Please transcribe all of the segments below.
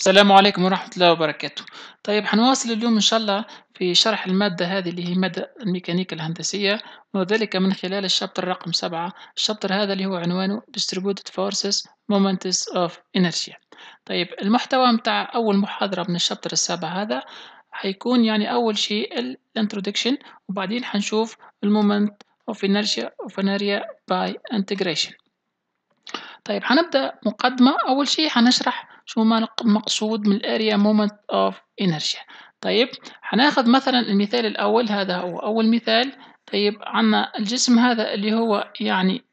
السلام عليكم ورحمة الله وبركاته طيب حنواصل اليوم إن شاء الله في شرح المادة هذه اللي هي مادة الميكانيكا الهندسية وذلك من خلال الشابتر رقم سبعة الشابتر هذا اللي هو عنوانه Distributed Forces Moments of Inertia طيب المحتوى متاع أول محاضرة من الشابتر السابع هذا حيكون يعني أول شيء الانترودكشن وبعدين حنشوف المومنت of inertia of an area by integration طيب حنبدأ مقدمة أول شيء حنشرح شو ما مقصود من الاريا مومنت اوف انرشيا طيب هناخد مثلا المثال الاول هذا هو اول مثال طيب عنا الجسم هذا اللي هو يعني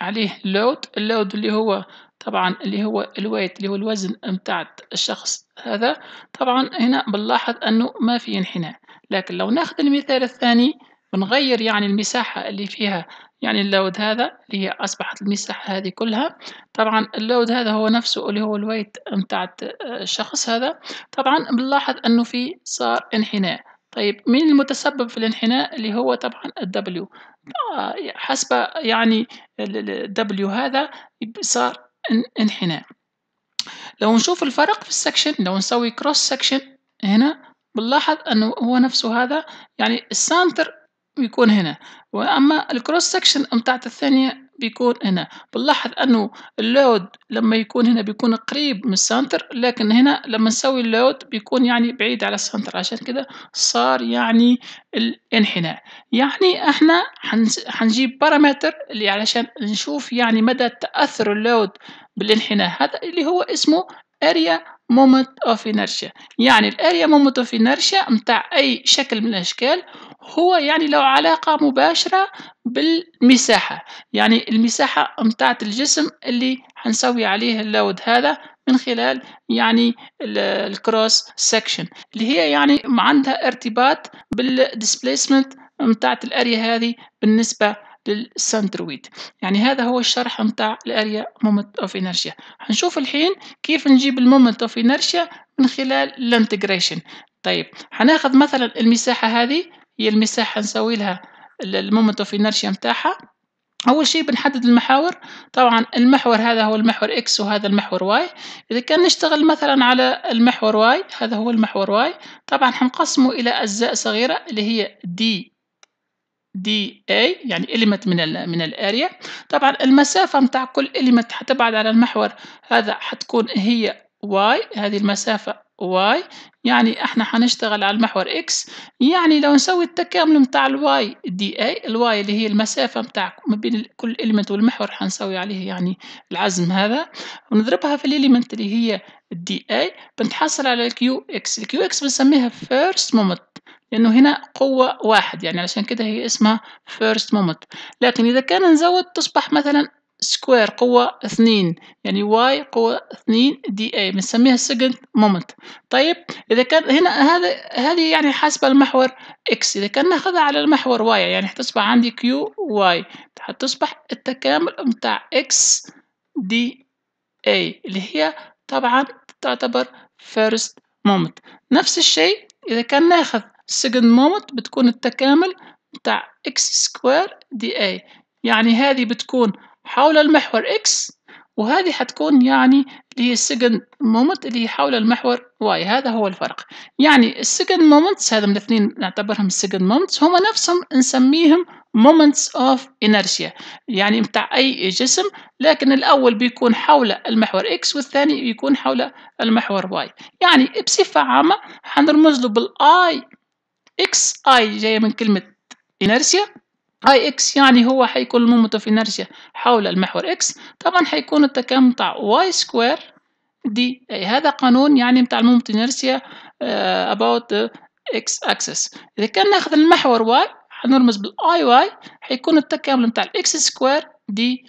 عليه لود اللود اللي هو طبعا اللي هو الويت اللي هو الوزن بتاع الشخص هذا طبعا هنا بنلاحظ انه ما في انحناء لكن لو ناخد المثال الثاني بنغير يعني المساحة اللي فيها يعني اللود هذا اللي هي أصبحت المساحة هذه كلها طبعا اللود هذا هو نفسه اللي هو الويت متاع آه، الشخص هذا طبعا بنلاحظ أنه في صار انحناء طيب مين المتسبب في الانحناء اللي هو طبعا الدبليو آه، حسب يعني الدبليو هذا صار انحناء لو نشوف الفرق في السكشن لو نسوي كروس سكشن هنا بنلاحظ انه هو نفسه هذا يعني السانتر بيكون هنا واما الكروس سكشن متاعت الثانيه بيكون هنا بنلاحظ انه اللود لما يكون هنا بيكون قريب من السنتر لكن هنا لما نسوي اللود بيكون يعني بعيد على السنتر عشان كده صار يعني الانحناء يعني احنا حنجيب بارامتر اللي علشان نشوف يعني مدى تاثر اللود بالانحناء هذا اللي هو اسمه اريا مومنت اوف انرشيا يعني الاريا مومنت اوف انرشيا متاع اي شكل من الاشكال هو يعني له علاقة مباشرة بالمساحة يعني المساحة متاعة الجسم اللي حنسوي عليه اللود هذا من خلال يعني الكروس سكشن اللي هي يعني عندها ارتباط بالديسبيسمنت متاعة الاريا هذه بالنسبة للسنترويد يعني هذا هو الشرح متاع الاريا مومنت اوف انرشيا هنشوف الحين كيف نجيب المومنت اوف انرشيا من خلال الانتجريشن طيب هناخذ مثلا المساحه هذه هي المساحة نسوي لها المومنت اوف انرشيا متاعها أول شيء بنحدد المحاور طبعا المحور هذا هو المحور اكس وهذا المحور واي إذا كان نشتغل مثلا على المحور واي هذا هو المحور واي طبعا حنقسمه إلى أجزاء صغيرة اللي هي دي دي اي يعني اليمنت من ال من الاريا طبعا المسافة متاع كل اليمنت حتبعد على المحور هذا حتكون هي واي هذه المسافة واي يعني احنا حنشتغل على المحور اكس يعني لو نسوي التكامل متاع الواي دي اي الواي اللي هي المسافة متاع ما بين كل المنت والمحور حنسوي عليه يعني العزم هذا ونضربها في الاليمنت اللي هي دي اي بنتحصل على الكيو اكس الكيو اكس بنسميها فيرست مومنت لأنه هنا قوة واحد يعني علشان كده هي اسمها فيرست مومنت لكن إذا كان نزود تصبح مثلا سكوير قوة اثنين يعني واي قوة اثنين دي اي بنسميها second moment طيب إذا كان هنا هذا هذه يعني حاسبة المحور اكس إذا كان ناخذها على المحور واي يعني حتصبح عندي كيو واي حتصبح التكامل متاع اكس دي اي اللي هي طبعا تعتبر first moment نفس الشيء إذا كان ناخذ second moment بتكون التكامل متاع اكس سكوير دي اي يعني هذه بتكون حول المحور X وهذه حتكون يعني اللي هي السكند مومنت اللي حول المحور Y هذا هو الفرق يعني السكند مومنتس هذا من الاثنين نعتبرهم السكند مومنتس هما نفسهم نسميهم moments of inertia يعني متاع أي جسم لكن الأول بيكون حول المحور X والثاني بيكون حول المحور Y يعني بصفة عامة حنرمز له بالاي X I جاية من كلمة inertia اي اكس يعني هو حيكون المومنت اوف انرشيا حول المحور اكس طبعا حيكون التكامل بتاع واي سكوير دي اي هذا قانون يعني بتاع المومنت انرشيا اباوت آه، اكس اكسس اذا كان ناخذ المحور واي حنرمز بالاي واي حيكون التكامل بتاع الاكس سكوير دي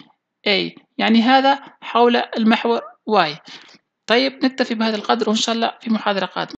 اي يعني هذا حول المحور واي طيب نكتفي بهذا القدر وان شاء الله في محاضرة قادمة